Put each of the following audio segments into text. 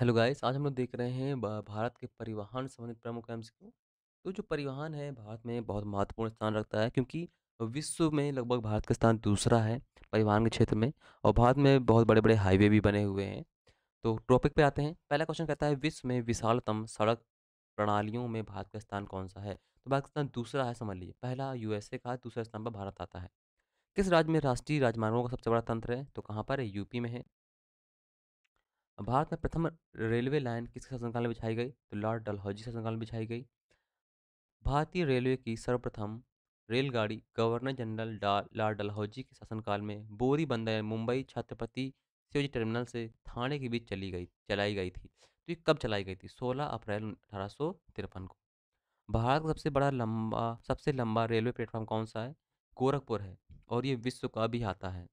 hello guys आज हम लोग देख रहे हैं भारत के परिवहन संबंधित प्रमुख को तो जो परिवहन है भारत में बहुत महत्वपूर्ण स्थान रखता है क्योंकि विश्व में लगभग भारत का स्थान दूसरा है परिवहन के क्षेत्र में और भारत में बहुत बड़े बड़े हाईवे भी बने हुए हैं तो टॉपिक पे आते हैं पहला क्वेश्चन कहता है विश्व में विशालतम सड़क प्रणालियों में भारत का स्थान कौन सा है तो भारत का स्थान दूसरा है समझ लीजिए पहला यूएसए का दूसरे स्थान पर भारत आता है किस राज्य में राष्ट्रीय राजमार्गों का सबसे बड़ा तंत्र है तो कहाँ पर है यूपी में है भारत में प्रथम रेलवे लाइन किसके शासनकाल में बिछाई गई तो लॉर्ड डलहौजी शासनकाल में बिछाई गई भारतीय रेलवे की सर्वप्रथम रेलगाड़ी गवर्नर जनरल लॉर्ड डलहौजी के शासनकाल में बोरी बंदर मुंबई छत्रपति शिवजी टर्मिनल से थाने के बीच चली गई चलाई गई थी तो ये कब चलाई गई थी 16 अप्रैल अठारह को भारत का सबसे बड़ा लंबा सबसे लंबा रेलवे प्लेटफॉर्म कौन सा है गोरखपुर है और ये विश्व का भी आता है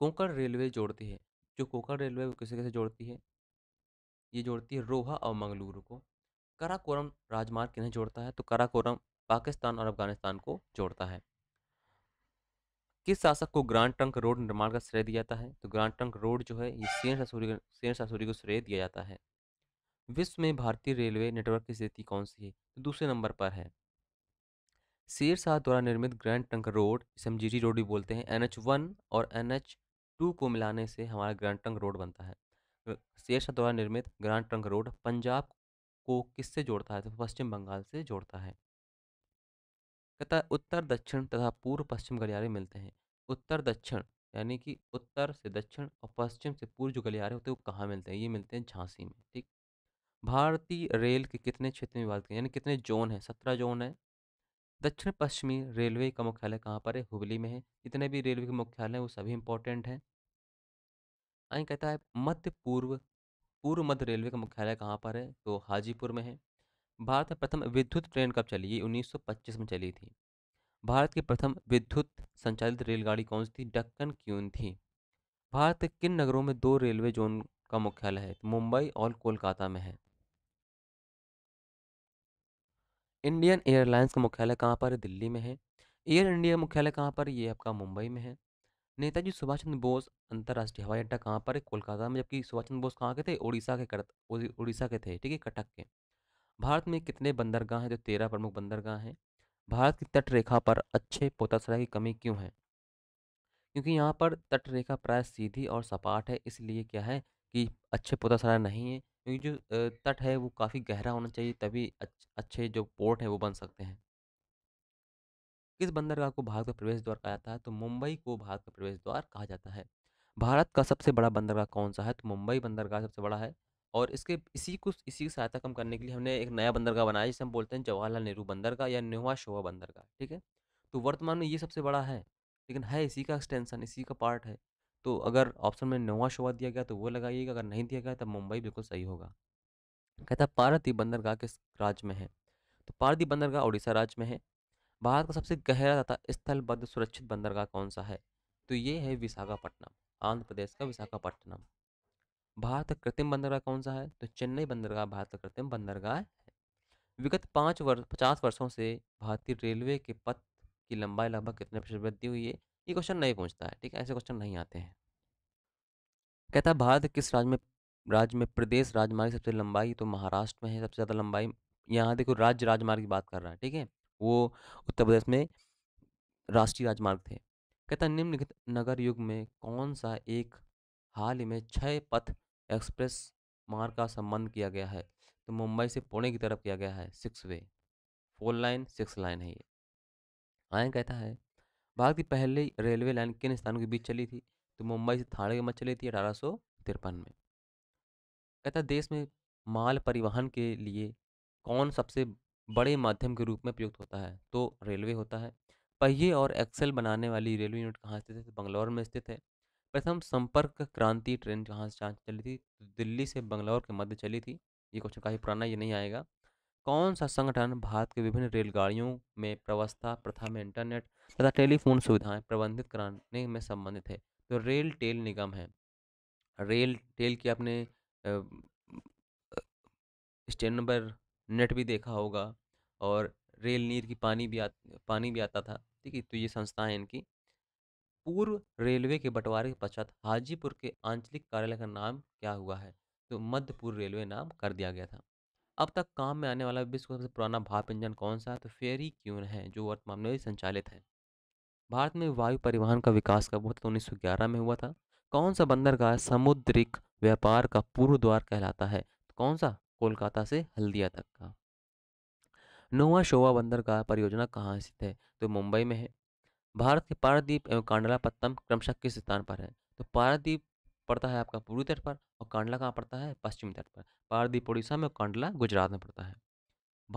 कोंकण रेलवे जोड़ती है जो कोकण रेलवे को किसे किसे जोड़ती है ये जोड़ती है रोहा और मंगलुरु को कराकोरम राजमार्ग किन्हें जोड़ता है तो कराकोरम पाकिस्तान और अफगानिस्तान को जोड़ता है किस शासक को ग्रांड ट्रंक रोड निर्माण का श्रेय दिया जाता है तो ग्रांड ट्रंक रोड जो है ये सेन सासूरी सेन सासूरी को श्रेय दिया जाता है विश्व में भारतीय रेलवे नेटवर्क की स्थिति कौन सी है तो दूसरे नंबर पर है शेर शाह द्वारा निर्मित ग्रैंड ट्रंक रोड इसे हम जी रोड भी बोलते हैं एन एच वन और एन एच टू को मिलाने से हमारा ग्रांड ट्रंक रोड बनता है शेरशाह द्वारा निर्मित ग्रांड ट्रंक रोड पंजाब को किससे जोड़ता है तो पश्चिम बंगाल से जोड़ता है है उत्तर दक्षिण तथा पूर्व पश्चिम गलियारे मिलते हैं उत्तर दक्षिण यानी कि उत्तर से दक्षिण और पश्चिम से पूर्व जो गलियारे होते हैं वो कहाँ मिलते हैं ये मिलते हैं झांसी में ठीक भारतीय रेल के कितने क्षेत्र में विभाजित यानी कितने जोन हैं सत्रह जोन है दक्षिण पश्चिमी रेलवे का मुख्यालय कहाँ पर है हुबली में है जितने भी रेलवे के मुख्यालय हैं वो सभी इंपॉर्टेंट हैं અહીં कहता है मध्य पूर्व पूर्व मध्य रेलवे का मुख्यालय कहाँ पर है तो हाजीपुर में है भारत में प्रथम विद्युत ट्रेन कब चली ये 1925 में चली थी भारत की प्रथम विद्युत संचालित रेलगाड़ी कौन सी थी डक्कन क्यून थी भारत किन नगरों में दो रेलवे जोन का मुख्यालय है मुंबई और कोलकाता में है इंडियन एयरलाइंस का मुख्यालय कहाँ पर है दिल्ली में है एयर इंडिया मुख्यालय कहाँ पर ये आपका मुंबई में है नेताजी सुभाष चंद्र बोस अंतर्राष्ट्रीय हवाई अड्डा कहाँ पर है कोलकाता में जबकि सुभाष चंद्र बोस कहाँ के थे उड़ीसा के करत उड़ीसा के थे ठीक है कटक के भारत में कितने बंदरगाह हैं जो तेरह प्रमुख बंदरगाह हैं भारत की तटरेखा पर अच्छे पोतासराय की कमी क्यों है क्योंकि यहाँ पर तटरेखा प्राय सीधी और सपाट है इसलिए क्या है कि अच्छे पोतासराय नहीं है क्योंकि जो तट है वो काफ़ी गहरा होना चाहिए तभी अच्छे जो पोर्ट है वो बन सकते हैं किस बंदरगाह को भारत का प्रवेश द्वार कहा जाता है तो मुंबई को भारत का प्रवेश द्वार कहा जाता है भारत का सबसे बड़ा बंदरगाह कौन सा है तो मुंबई बंदरगाह सबसे बड़ा है और इसके इसी को इसी की सहायता कम करने के लिए हमने एक नया बंदरगाह बनाया जिसे हम बोलते हैं जवाहरलाल नेहरू बंदरगाह या नेहवा शोवा बंदरगाह ठीक है तो वर्तमान में ये सबसे बड़ा है लेकिन है इसी का एक्सटेंशन इसी का पार्ट है तो अगर ऑप्शन में नेहवा शोवा दिया गया तो वो लगाइएगा अगर नहीं दिया गया तो मुंबई बिल्कुल सही होगा कहता है पारदीप बंदरगाह किस राज्य में है तो पारदीप बंदरगाह उड़ीसा राज्य में है भारत का सबसे गहरा तथा स्थलबद्ध सुरक्षित बंदरगाह कौन सा है तो ये है विशाखापट्टनम आंध्र प्रदेश का विशाखापट्टनम भारत का कृत्रिम बंदरगाह कौन सा है तो चेन्नई बंदरगाह भारत का कृत्रिम बंदरगाह है विगत पाँच वर्ष पचास वर्षों से भारतीय रेलवे के पथ की लंबाई लगभग कितने प्रतिशत वृद्धि हुई है ये क्वेश्चन नहीं पूछता है ठीक है ऐसे क्वेश्चन नहीं आते हैं कहता भारत किस राज्य में राज्य में प्रदेश राजमार्ग सबसे लंबाई तो महाराष्ट्र में है सबसे ज़्यादा लंबाई यहाँ देखो राज्य राजमार्ग की बात कर रहा है ठीक है वो उत्तर प्रदेश में राष्ट्रीय राजमार्ग थे कहता निम्नलिखित नगर युग में कौन सा एक हाल ही में छः पथ एक्सप्रेस मार्ग का संबंध किया गया है तो मुंबई से पुणे की तरफ किया गया है six way four line six line है ये आए कहता है भारत की पहली रेलवे लाइन किन स्थानों के बीच चली थी तो मुंबई से थाने के मध्य चली थी अठारह सौ तिरपन में कहता देश में माल परिवहन के लिए कौन सबसे बड़े माध्यम के रूप में प्रयुक्त होता है तो रेलवे होता है पहिए और एक्सेल बनाने वाली रेलवे यूनिट कहाँ स्थित है बंगलौर में स्थित है प्रथम संपर्क क्रांति ट्रेन जहाँ से चली थी दिल्ली से बंगलौर के मध्य चली थी ये क्वेश्चन काफ़ी पुराना ये नहीं आएगा कौन सा संगठन भारत के विभिन्न रेलगाड़ियों में प्रवस्था प्रथा में इंटरनेट तथा टेलीफोन सुविधाएं प्रबंधित कराने में संबंधित है तो रेल टेल निगम है रेल टेल की आपने स्टेट नंबर नेट भी देखा होगा और रेल नीर की पानी भी आ पानी भी आता था ठीक है तो ये संस्थाएं इनकी पूर्व रेलवे के बंटवारे के पश्चात हाजीपुर के आंचलिक कार्यालय का नाम क्या हुआ है तो मध्य पूर्व रेलवे नाम कर दिया गया था अब तक काम में आने वाला विश्व का सबसे पुराना भाप इंजन कौन सा है तो फेरी क्यून है जो वर्तमान में संचालित है भारत में वायु परिवहन का विकास का बहुत तो उन्नीस सौ में हुआ था कौन सा बंदरगाह समुद्रिक व्यापार का पूर्व द्वार कहलाता है तो कौन सा कोलकाता से हल्दिया तक का नोवा शोवा बंदरगाह परियोजना कहाँ स्थित है तो मुंबई में है भारत के पारादीप एवं कांडला पत्तम क्रमशः किस स्थान पर है तो पारादीप पड़ता है आपका पूर्वी तट पर और कांडला कहाँ पड़ता है पश्चिमी तट पर पारादीप उड़ीसा में और कांडला गुजरात में पड़ता है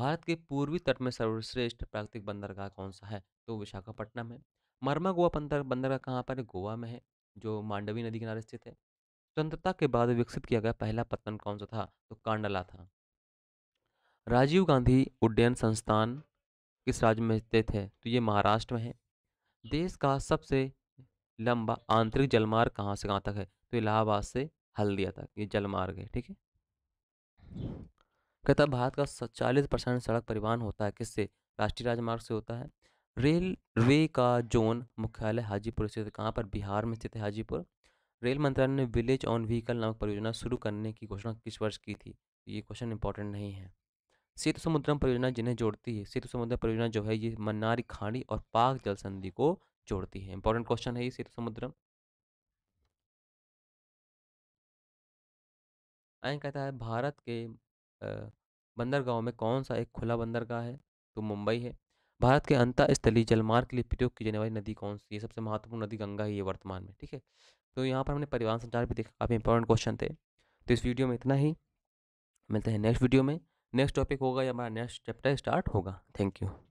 भारत के पूर्वी तट में सर्वश्रेष्ठ प्राकृतिक बंदरगाह कौन सा है तो विशाखापट्टनम है मर्मा गोवा बंदर बंदरगाह कहाँ पर है गोवा में है जो मांडवी नदी किनारे स्थित है स्वतंत्रता के बाद विकसित किया गया पहला पत्तन कौन सा था तो कांडला था राजीव गांधी उड्डयन संस्थान किस राज्य में स्थित है तो ये महाराष्ट्र में है देश का सबसे लंबा आंतरिक जलमार्ग कहाँ से कहाँ तक है तो इलाहाबाद से हल्दिया तक ये जलमार्ग है ठीक है कहता भारत का चालीस परसेंट सड़क परिवहन होता है किससे राष्ट्रीय राजमार्ग से होता है रेलवे का जोन मुख्यालय हाजीपुर स्थित कहाँ पर बिहार में स्थित है हाजीपुर रेल मंत्रालय ने विलेज ऑन व्हीकल नामक परियोजना शुरू करने की घोषणा किस वर्ष की थी ये क्वेश्चन इंपॉर्टेंट नहीं है सेतु समुद्रम परियोजना जिन्हें जोड़ती है सेतु समुद्रम परियोजना जो है ये मन्नारी खाड़ी और पाक जल संधि को जोड़ती है इंपॉर्टेंट क्वेश्चन है ये सेतु समुद्रम आए कहता है भारत के बंदरगाहों में कौन सा एक खुला बंदरगाह है तो मुंबई है भारत के स्थलीय जलमार्ग के लिए प्रयोग की जाने वाली नदी कौन सी है सबसे महत्वपूर्ण नदी गंगा ही है वर्तमान में ठीक है तो यहाँ पर हमने परिवहन संचार भी देखा काफ़ी इंपॉर्टेंट क्वेश्चन थे तो इस वीडियो में इतना ही मिलते हैं नेक्स्ट वीडियो में नेक्स्ट टॉपिक होगा या हमारा नेक्स्ट चैप्टर स्टार्ट होगा थैंक यू